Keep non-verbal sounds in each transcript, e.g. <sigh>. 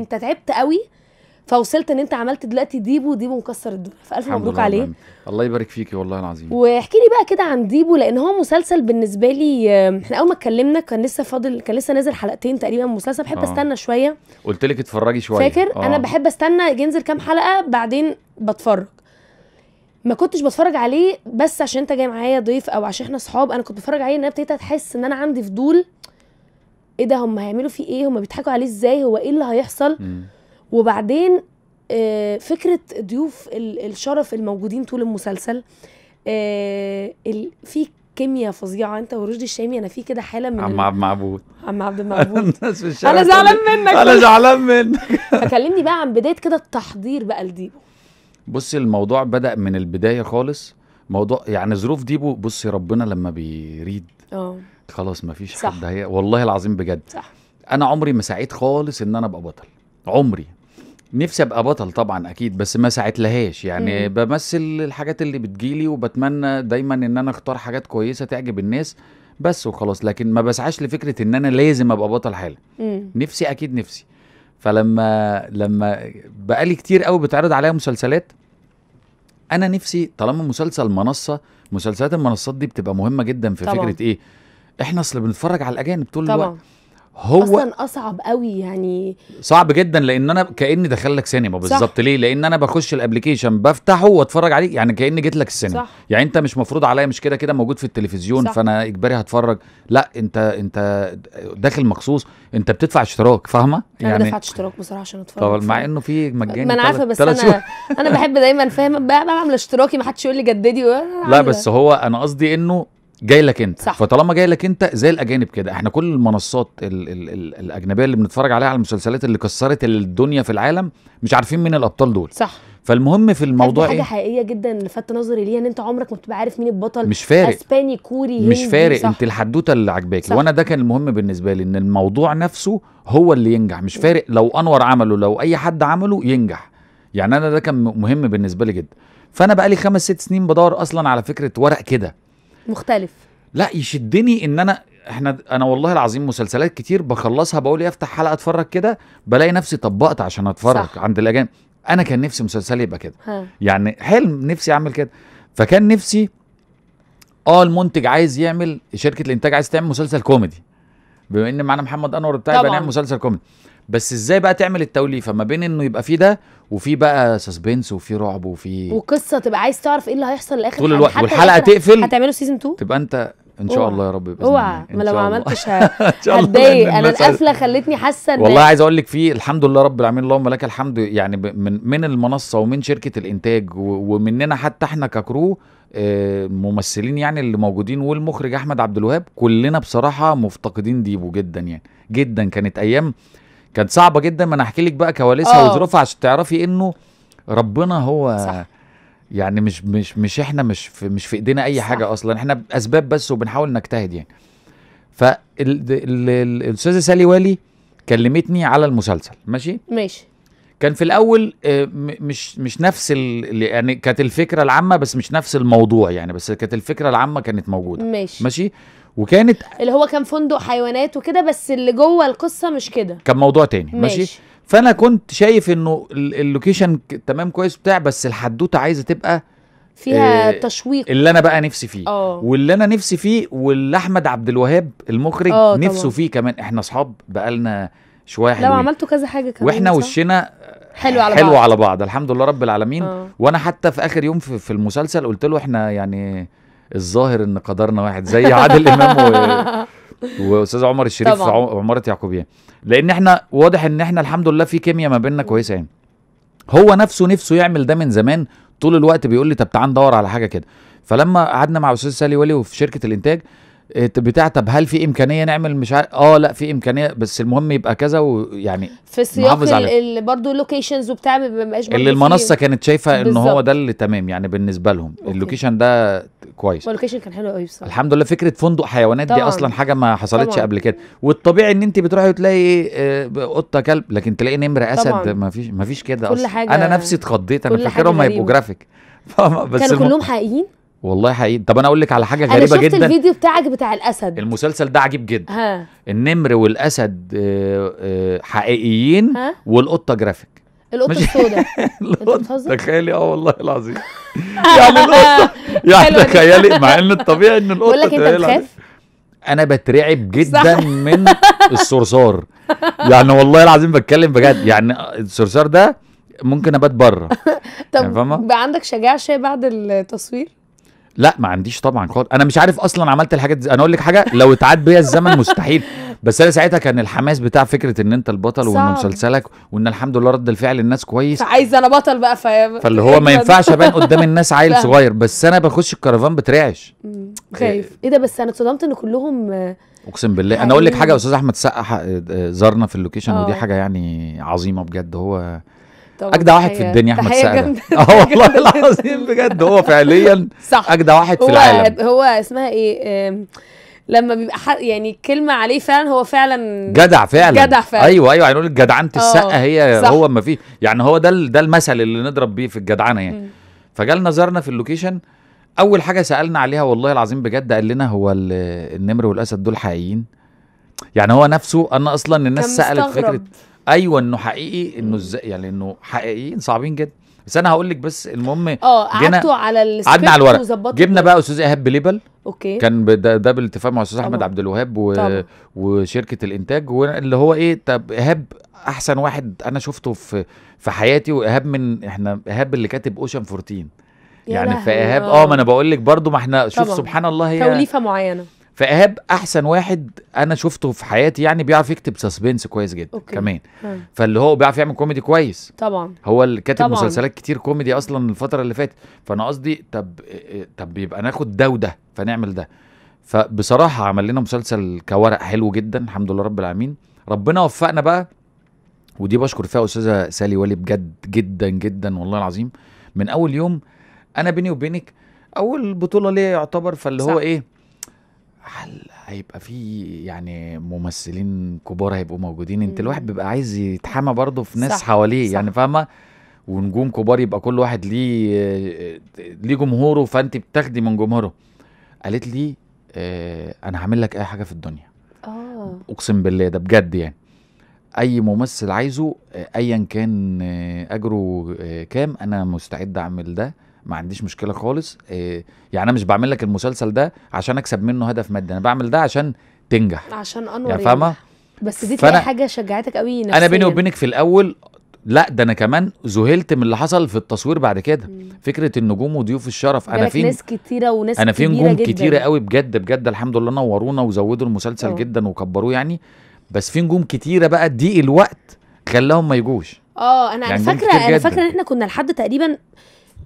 انت تعبت قوي فوصلت ان انت عملت دلوقتي ديبو ديبو مكسر الدنيا فالف مبروك عليه الله, الله يبارك فيكي والله العظيم واحكي لي بقى كده عن ديبو لان هو مسلسل بالنسبه لي احنا اول ما اتكلمنا كان لسه فاضل كان لسه نازل حلقتين تقريبا مسلسل بحب آه. استنى شويه قلت لك اتفرجي شويه فاكر آه. انا بحب استنى ينزل كام حلقه بعدين بتفرج ما كنتش بتفرج عليه بس عشان انت جاي معايا ضيف او عشان احنا اصحاب انا كنت بتفرج عليه ان انا ابتديت احس ان انا عندي فضول ايه ده هم هيعملوا فيه ايه هم بيضحكوا عليه ازاي هو ايه اللي هيحصل مم. وبعدين آه، فكره ضيوف الشرف الموجودين طول المسلسل آه، في كيمياء فظيعه انت ورشدي الشامي انا في كده حاله من عم عبد المعبود عم عبد المعبود <laughs> انا زعلان منك انا زعلان منك <laughs> فكلمني بقى عن بدايه كده التحضير بقى لديبو بصي الموضوع بدا من البدايه خالص موضوع يعني ظروف ديبو بصي ربنا لما بيريد اه خلاص مفيش صح. حد هي والله العظيم بجد صح. انا عمري ما سعيت خالص ان انا ابقى بطل عمري نفسي ابقى بطل طبعا اكيد بس ما ساعت لهاش يعني مم. بمثل الحاجات اللي بتجيلي وبتمنى دايما ان انا اختار حاجات كويسه تعجب الناس بس وخلاص لكن ما بسعاش لفكره ان انا لازم ابقى بطل حالا نفسي اكيد نفسي فلما لما بقالي كتير قوي بتعرض عليا مسلسلات انا نفسي طالما مسلسل منصه مسلسلات المنصات دي بتبقى مهمه جدا في طبعًا. فكره ايه احنا اصل بنتفرج على الاجانب طول طبعا. الوقت هو اصلا اصعب قوي يعني صعب جدا لان انا كاني دخل لك سينما بالظبط ليه لان انا بخش الابلكيشن بفتحه واتفرج عليه يعني كاني جيت لك السينما صح. يعني انت مش مفروض عليا مش كده كده موجود في التلفزيون صح. فانا اجباري هتفرج لا انت انت داخل مخصوص انت بتدفع اشتراك فاهمه يعني انا دفعت اشتراك بصراحه عشان اتفرج طب مع انه في مجاني ما انا عارفه بس انا انا بحب دايما فاهم بعمل اشتراكي ما حدش يقول لي جددي لا بس إيه؟ هو انا قصدي انه جاي لك انت صح. فطالما جاي لك انت زي الاجانب كده احنا كل المنصات الـ الـ الـ الاجنبيه اللي بنتفرج عليها على المسلسلات اللي كسرت الدنيا في العالم مش عارفين مين الابطال دول صح فالمهم في الموضوع حاجه إيه؟ حقيقيه جدا لفت نظري ليها ان انت عمرك ما بتبقى عارف مين البطل مش فارق اسباني كوري هندي مش فارق صح. انت الحدوته اللي عجباك وانا ده كان المهم بالنسبه لي ان الموضوع نفسه هو اللي ينجح مش فارق لو انور عمله لو اي حد عمله ينجح يعني انا ده كان مهم بالنسبه لي جدا فانا بقالي خمس ست سنين بدور اصلا على فكره ورق كده مختلف لا يشدني ان انا احنا انا والله العظيم مسلسلات كتير بخلصها بقول ايه افتح حلقه اتفرج كده بلاقي نفسي طبقت عشان اتفرج صح. عند الاجانب انا كان نفسي مسلسلي يبقى كده يعني حلم نفسي اعمل كده فكان نفسي اه المنتج عايز يعمل شركه الانتاج عايز تعمل مسلسل كوميدي بما ان معانا محمد انور بتاعي بنعمل مسلسل كوميدي بس ازاي بقى تعمل التوليفه ما بين انه يبقى في ده وفي بقى سسبنس وفي رعب وفي وقصه تبقى عايز تعرف ايه اللي هيحصل لاخر طول الوقت والحلقه تقفل هتعمله سيزون 2 تبقى انت ان شاء الله يا رب باذن اوعى ما لو ما عملتش <laughs> هتضايق انا القفله خلتني حاسه ان والله عايز اقول لك في الحمد لله رب العالمين اللهم لك الحمد يعني من من المنصه ومن شركه الانتاج ومننا حتى احنا ككرو الممثلين آه، يعني اللي موجودين والمخرج احمد عبد الوهاب كلنا بصراحه مفتقدين ديبو جدا يعني جدا كانت ايام كانت صعبه جدا ما انا احكي لك بقى كواليسها آه. وظروفها عشان تعرفي انه ربنا هو صح. يعني مش مش مش احنا مش في مش في ايدينا اي صح. حاجه اصلا احنا اسباب بس وبنحاول نجتهد يعني فالاستاذه سالي والي كلمتني على المسلسل ماشي ماشي كان في الاول آه، مش مش نفس ال... يعني كانت الفكره العامه بس مش نفس الموضوع يعني بس كانت الفكره العامه كانت موجوده ماشي ماشي وكانت اللي هو كان فندق حيوانات وكده بس اللي جوه القصه مش كده كان موضوع تاني ماشي, ماشي. فانا كنت شايف انه اللوكيشن تمام كويس بتاع بس الحدوته عايزه تبقى فيها إيه تشويق اللي انا بقى نفسي فيه أوه. واللي انا نفسي فيه واللي احمد عبد الوهاب المخرج أوه نفسه طبعا. فيه كمان احنا اصحاب بقالنا شويه حلوين لو عملتوا كذا حاجه كمان واحنا وشنا حلو على حلو بعض. على بعض الحمد لله رب العالمين أوه. وانا حتى في اخر يوم في المسلسل قلت له احنا يعني الظاهر ان قدرنا واحد زي عادل امام و... <laughs> واستاذ عمر الشريف في عماره يعقوبيان لان احنا واضح ان احنا الحمد لله في كيمياء ما بيننا كويسه يعني هو نفسه نفسه يعمل ده من زمان طول الوقت بيقول لي طب تعال ندور على حاجه كده فلما قعدنا مع استاذ سالي ولي وفي شركه الانتاج آه، بتاع طب هل في امكانيه نعمل مش عارف اه لا في امكانيه بس المهم يبقى كذا ويعني في السياق اللي برضه اللوكيشنز وبتاع ما بيبقاش اللي المنصه كانت شايفه ان هو ده اللي تمام يعني بالنسبه لهم اللوكيشن ده كويس اللوكيشن كان حلو قوي بصراحه الحمد لله فكره فندق حيوانات طبعًا. دي اصلا حاجه ما حصلتش طبعًا. قبل كده والطبيعي ان انت بتروحي وتلاقي آه، قطه كلب لكن تلاقي نمر اسد ما فيش ما فيش كده اصلا حاجة انا نفسي اتخضيت انا فاكرهم هيبقوا جرافيك <laughs> بس كانوا كلهم حقيقيين والله حقيقي طب انا اقول لك على حاجه غريبه جدا انا شفت جداً. الفيديو بتاعك بتاع الاسد المسلسل ده عجيب جدا ها. النمر والاسد آه، آه، حقيقيين ها. والقطه جرافيك القطه السوداء <laughs> تخيلي اه والله العظيم <laughs> يعني القطه يعني تخيلي مع ان الطبيعي ان القطه بقول لك انت بتخاف انا بترعب جدا من الصرصار يعني والله العظيم بتكلم بجد يعني الصرصار ده ممكن ابات بره <laughs> طب يعني بقى عندك شجاعه شويه بعد التصوير لا ما عنديش طبعا خالص انا مش عارف اصلا عملت الحاجات دي انا اقول لك حاجه لو اتعاد بيا الزمن مستحيل <laughs> بس انا ساعتها كان الحماس بتاع فكره ان انت البطل وان مسلسلك وان الحمد لله رد الفعل الناس كويس عايز انا بطل بقى فاهم فاللي هو ما ينفعش ابان قدام الناس <laughs> عيل صغير بس انا بخش الكرفان بترعش خايف آه. ايه ده بس انا اتصدمت ان كلهم آه، اقسم بالله انا اقول لك حاجه استاذ احمد سقح آه، زارنا في اللوكيشن ودي حاجه يعني عظيمه بجد هو اجدع واحد في الدنيا احمد سعد <laughs> اه والله <laughs> العظيم بجد هو فعليا صح اجدع واحد في العالم هو اسمها ايه لما بيبقى يعني كلمه عليه فعلا هو فعلا جدع فعلا جدع فعلا ايوه ايوه هنقول يعني جدعنه آه، السقه هي صح. هو ما فيه يعني هو ده ده المثل اللي نضرب بيه في الجدعنه يعني فجالنا زارنا في اللوكيشن اول حاجه سالنا عليها والله العظيم بجد قال لنا هو النمر والاسد دول حقيقيين يعني هو نفسه انا اصلا الناس سالت فكره ايوه انه حقيقي انه ازاي يعني انه حقيقيين صعبين جدا بس انا هقول لك بس المهم اه قعدتوا على قعدنا على الورق جبنا بقى استاذ ايهاب بليبل اوكي كان ده, ده بالاتفاق مع استاذ احمد عبد الوهاب و... طبعا. وشركه الانتاج واللي هو ايه طب ايهاب احسن واحد انا شفته في في حياتي وايهاب من احنا ايهاب اللي كاتب اوشن 14 يعني فايهاب اه ما انا بقول لك برضه ما احنا شوف سبحان الله هي توليفه معينه فايهاب احسن واحد انا شفته في حياتي يعني بيعرف يكتب سسبنس كويس جدا أوكي. كمان م. فاللي هو بيعرف يعمل كوميدي كويس طبعا هو اللي كاتب مسلسلات كتير كوميدي اصلا الفتره اللي فاتت فانا قصدي طب طب يبقى ناخد ده وده فنعمل ده فبصراحه عمل لنا مسلسل كورق حلو جدا الحمد لله رب العالمين ربنا وفقنا بقى ودي بشكر فيها استاذه سالي والي بجد جدا جدا والله العظيم من اول يوم انا بيني وبينك اول بطوله ليا يعتبر فاللي صح. هو ايه هل هيبقى في يعني ممثلين كبار هيبقوا موجودين انت الواحد بيبقى عايز يتحامى برضه في ناس صح حواليه يعني صح يعني فاهمه ونجوم كبار يبقى كل واحد ليه آه، ليه جمهوره فانت بتاخدي من جمهوره قالت لي اه انا هعمل لك اي حاجه في الدنيا اه اقسم بالله ده بجد يعني اي ممثل عايزه آه، ايا كان آه، اجره كام انا مستعد اعمل ده ما عنديش مشكله خالص آه، يعني انا مش بعمل لك المسلسل ده عشان اكسب منه هدف مادي انا بعمل ده عشان تنجح عشان انور يعني فاهمه بس دي تلاقي حاجه شجعتك قوي نفسيا انا بيني وبينك في الاول لا ده انا كمان ذهلت من اللي حصل في التصوير بعد كده مم. فكره النجوم وضيوف الشرف انا في ناس كتيره وناس انا في نجوم كتيره قوي بجد بجد الحمد لله نورونا وزودوا المسلسل أوه. جدا وكبروه يعني بس في نجوم كتيره بقى ضيق الوقت خلاهم ما يجوش اه انا يعني فاكره انا فاكره ان احنا كنا لحد تقريبا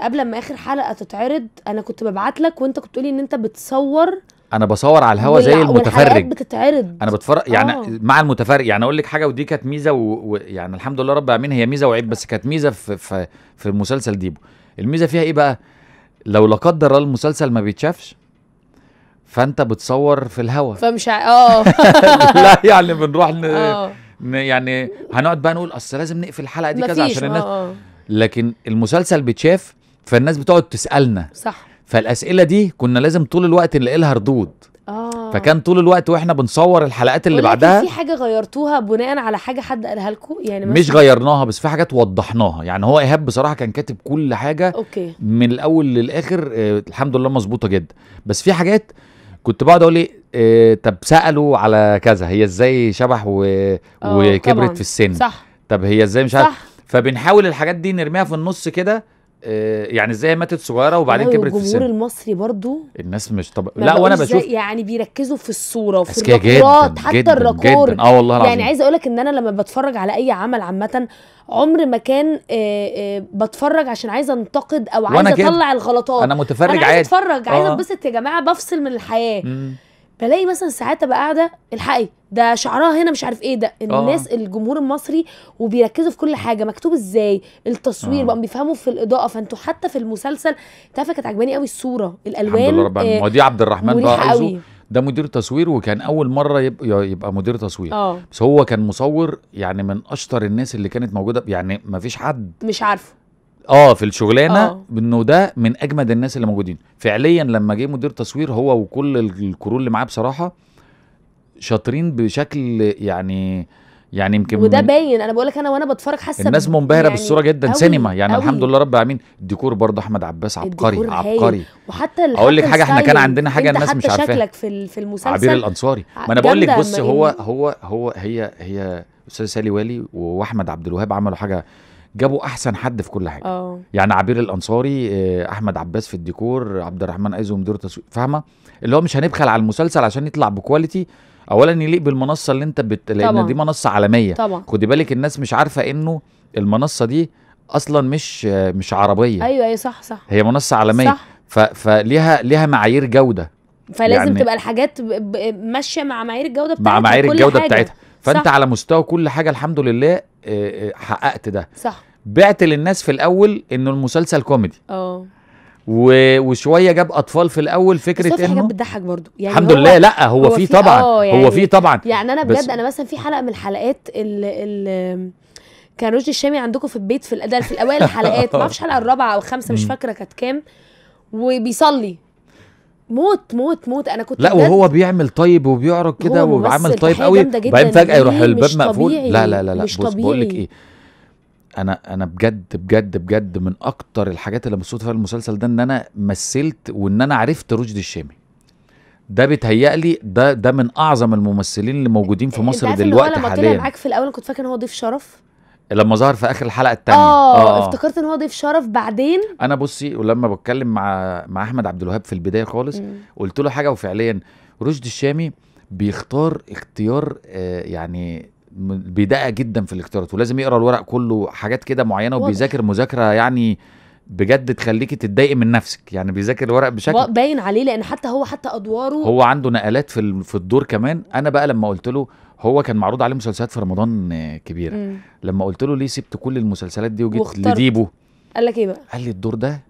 قبل ما اخر حلقه تتعرض انا كنت ببعت لك وانت كنت تقولي ان انت بتصور انا بصور على الهوا زي المتفرج بتتعرض انا بتفرج يعني آه. مع المتفرج يعني اقول لك حاجه ودي كانت ميزه ويعني و... يعني الحمد لله رب العالمين هي ميزه وعيب بس كانت ميزه في في, في مسلسل ديبو الميزه فيها ايه بقى لو لا قدر الله المسلسل ما بيتشافش فانت بتصور في الهوا فمش اه <laughs> لا يعني بنروح آه. ن... يعني هنقعد بقى نقول اصل لازم نقفل الحلقه دي كذا عشان الناس آه. لكن المسلسل بيتشاف فالناس بتقعد تسالنا صح فالاسئله دي كنا لازم طول الوقت نلاقي لها ردود آه. فكان طول الوقت واحنا بنصور الحلقات اللي بعدها في حاجه غيرتوها بناء على حاجه حد قالها لكم يعني مش غيرناها بس في حاجات وضحناها يعني هو ايهاب بصراحه كان كاتب كل حاجه أوكي. من الاول للاخر آه الحمد لله مظبوطه جدا بس في حاجات كنت بقعد اقول ايه آه، طب سالوا على كذا هي ازاي شبح و... آه، وكبرت طبعًا. في السن صح طب هي ازاي مش عارف فبنحاول الحاجات دي نرميها في النص كده آه، يعني ازاي ماتت صغيره وبعدين كبرت في السن الجمهور المصري برضو الناس مش طب لا وانا بشوف يعني بيركزوا في الصوره وفي الركورات حتى جداً الركور جداً. اه والله العظيم يعني عايز اقول لك ان انا لما بتفرج على اي عمل عامه عمر ما كان آه، آه، بتفرج عشان عايزه انتقد او عايزه اطلع الغلطات انا متفرج أنا عايزة عادي اتفرج عايزه اتبسط يا جماعه بفصل من الحياه مم. بلاقي مثلا ساعات ابقى قاعده الحقي ده شعرها هنا مش عارف ايه ده الناس آه. الجمهور المصري وبيركزوا في كل حاجه مكتوب ازاي التصوير آه. بقوا بيفهموا في الاضاءه فانتوا حتى في المسلسل تعرف كانت عجباني قوي الصوره الالوان الحمد لله آه عبد الرحمن بقى قوي. ده مدير تصوير وكان اول مره يبقى, يبقى مدير تصوير آه. بس هو كان مصور يعني من اشطر الناس اللي كانت موجوده يعني ما فيش حد مش عارفه اه في الشغلانه آه. انه ده من اجمد الناس اللي موجودين فعليا لما جه مدير تصوير هو وكل الكرو اللي معاه بصراحه شاطرين بشكل يعني يعني يمكن وده باين انا بقول لك انا وانا بتفرج حاسه الناس منبهره يعني بالصوره جدا أوي سينما يعني أوي الحمد لله رب العالمين الديكور برضه احمد عباس عبقري عبقري وحتى اقول لك حاجه احنا كان عندنا حاجه الناس مش عارفاها شكلك في في المسلسل عبير الانصاري آه، ما انا بقول لك بص هو هو هو هي هي استاذ سالي والي واحمد عبد الوهاب عملوا حاجه جابوا احسن حد في كل حاجه أوه. يعني عبير الانصاري آه، احمد عباس في الديكور عبد الرحمن ايزو مدير تسويق فاهمه اللي هو مش هنبخل على المسلسل عشان يطلع بكواليتي اولا يليق بالمنصه اللي انت بت... لان طبعًا. دي منصه عالميه طبعا خدي بالك الناس مش عارفه انه المنصه دي اصلا مش آه، مش عربيه ايوه ايوه صح صح هي منصه عالميه صح ف... فليها ليها معايير جوده فلازم يعني تبقى الحاجات ماشيه مع معايير الجوده بتاعتها مع معايير الجوده حاجة. بتاعتها فانت صح. على مستوى كل حاجه الحمد لله آه، آه، حققت ده صح بعت للناس في الاول انه المسلسل كوميدي اه و... وشويه جاب اطفال في الاول فكره بس انه حاجات بتضحك برضه يعني الحمد لله لا هو, هو في طبعا آه، يعني هو في طبعا يعني انا بجد انا مثلا في حلقه من الحلقات ال كان رشدي الشامي عندكم في البيت في الاداء في الاوائل الحلقات <laughs> ما اعرفش الحلقه الرابعه او الخامسه مش فاكره كانت كام وبيصلي موت موت موت انا كنت لا جد. وهو بيعمل طيب وبيعرج كده وعمل طيب قوي بعدين فجاه يروح الباب مقفول لا لا لا لا مش بص بقول لك ايه انا انا بجد بجد بجد من اكتر الحاجات اللي مبسوط فيها المسلسل ده ان انا مثلت وان انا عرفت رشدي الشامي ده بيتهيألي ده ده من اعظم الممثلين اللي موجودين في إيه، مصر دلوقتي حاليا لما طلع معاك في الاول كنت فاكر ان هو ضيف شرف لما ظهر في اخر الحلقه الثانيه آه،, اه افتكرت ان هو ضيف شرف بعدين انا بصي ولما بتكلم مع مع احمد عبد الوهاب في البدايه خالص مم. قلت له حاجه وفعليا رشدي الشامي بيختار اختيار آه يعني بدقه جدا في الاختيارات ولازم يقرا الورق كله حاجات كده معينه وبيذاكر مذاكره يعني بجد تخليكي تتضايقي من نفسك يعني بيذاكر الورق بشكل باين عليه لان حتى هو حتى ادواره هو عنده نقلات في في الدور كمان انا بقى لما قلت له هو كان معروض عليه مسلسلات في رمضان كبيره مم. لما قلت له ليه سبت كل المسلسلات دي وجيت لديبو قال لك ايه بقى قال لي الدور ده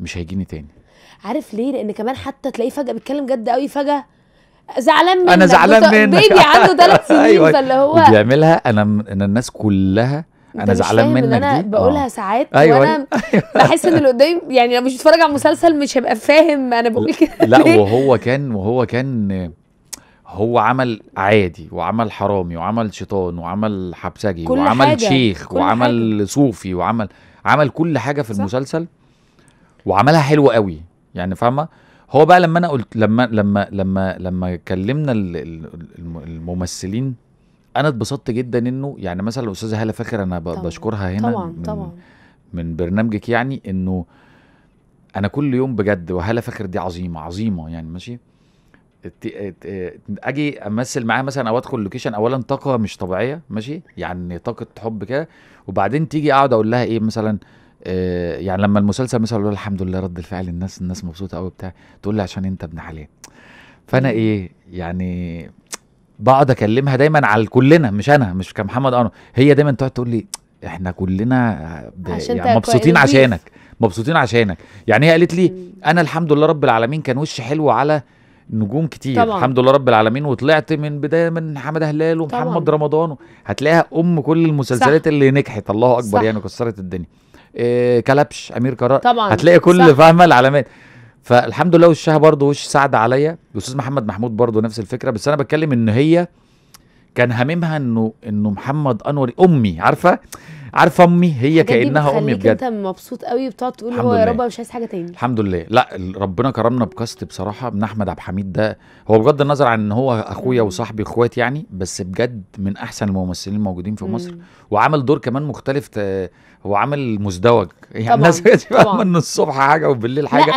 مش هيجيني تاني عارف ليه لان كمان حتى تلاقيه فجاه بيتكلم جد قوي فجاه زعلان منك انا زعلان منك بيبي عنده ثلاث <laughs> سنين أيوة. فاللي هو وبيعملها انا انا الناس كلها انا زعلان منك دي انا دي. آه. بقولها أوه. ساعات أيوة وانا <laughs> أيوة. بحس ان اللي قدامي يعني لو مش بتفرج على مسلسل مش هبقى فاهم انا بقول كده لا وهو كان وهو كان هو عمل عادي وعمل حرامي وعمل شيطان وعمل حبسجي كل وعمل حاجة. شيخ كل وعمل حاجة. صوفي وعمل عمل كل حاجه في صح. المسلسل وعملها حلوه قوي يعني فاهمه هو بقى لما انا قلت لما لما لما لما كلمنا الممثلين انا اتبسطت جدا انه يعني مثلا الاستاذه هاله فاخر انا بشكرها هنا طبعا من طبعا من برنامجك يعني انه انا كل يوم بجد وهاله فاخر دي عظيمه عظيمه يعني ماشي اجي امثل معاها مثلا او ادخل لوكيشن اولا طاقه مش طبيعيه ماشي يعني طاقه حب كده وبعدين تيجي اقعد اقول لها ايه مثلا آه يعني لما المسلسل مثلا اقول الحمد لله رد الفعل الناس الناس مبسوطه قوي بتاع تقول لي عشان انت ابن حلال فانا ايه يعني بقعد اكلمها دايما على كلنا مش انا مش كمحمد انور هي دايما تقعد تقول لي احنا كلنا عشان يعني مبسوطين عشانك مبسوطين عشانك يعني هي قالت لي انا الحمد لله رب العالمين كان وشي حلو على نجوم كتير طبعا. الحمد لله رب العالمين وطلعت من بدايه من حماده هلال ومحمد طبعا. رمضان هتلاقيها ام كل المسلسلات صح. اللي نجحت الله اكبر صح. يعني كسرت الدنيا إيه كلبش امير كرار طبعا هتلاقي كل فاهمه العلامات فالحمد لله وشها برضه وش سعد عليا الاستاذ محمد محمود برضه نفس الفكره بس انا بتكلم ان هي كان هاممها انه انه محمد انور امي عارفه عارفه امي هي كانها امي بجد انت مبسوط قوي بتقعد تقول هو يا رب مش عايز حاجه تاني الحمد لله لا ربنا كرمنا بكاست بصراحه من احمد عبد الحميد ده هو بغض النظر عن ان هو اخويا وصاحبي اخوات يعني بس بجد من احسن الممثلين الموجودين في مصر وعامل دور كمان مختلف هو عامل مزدوج يعني الناس فاهمه ان الصبح حاجه وبالليل حاجه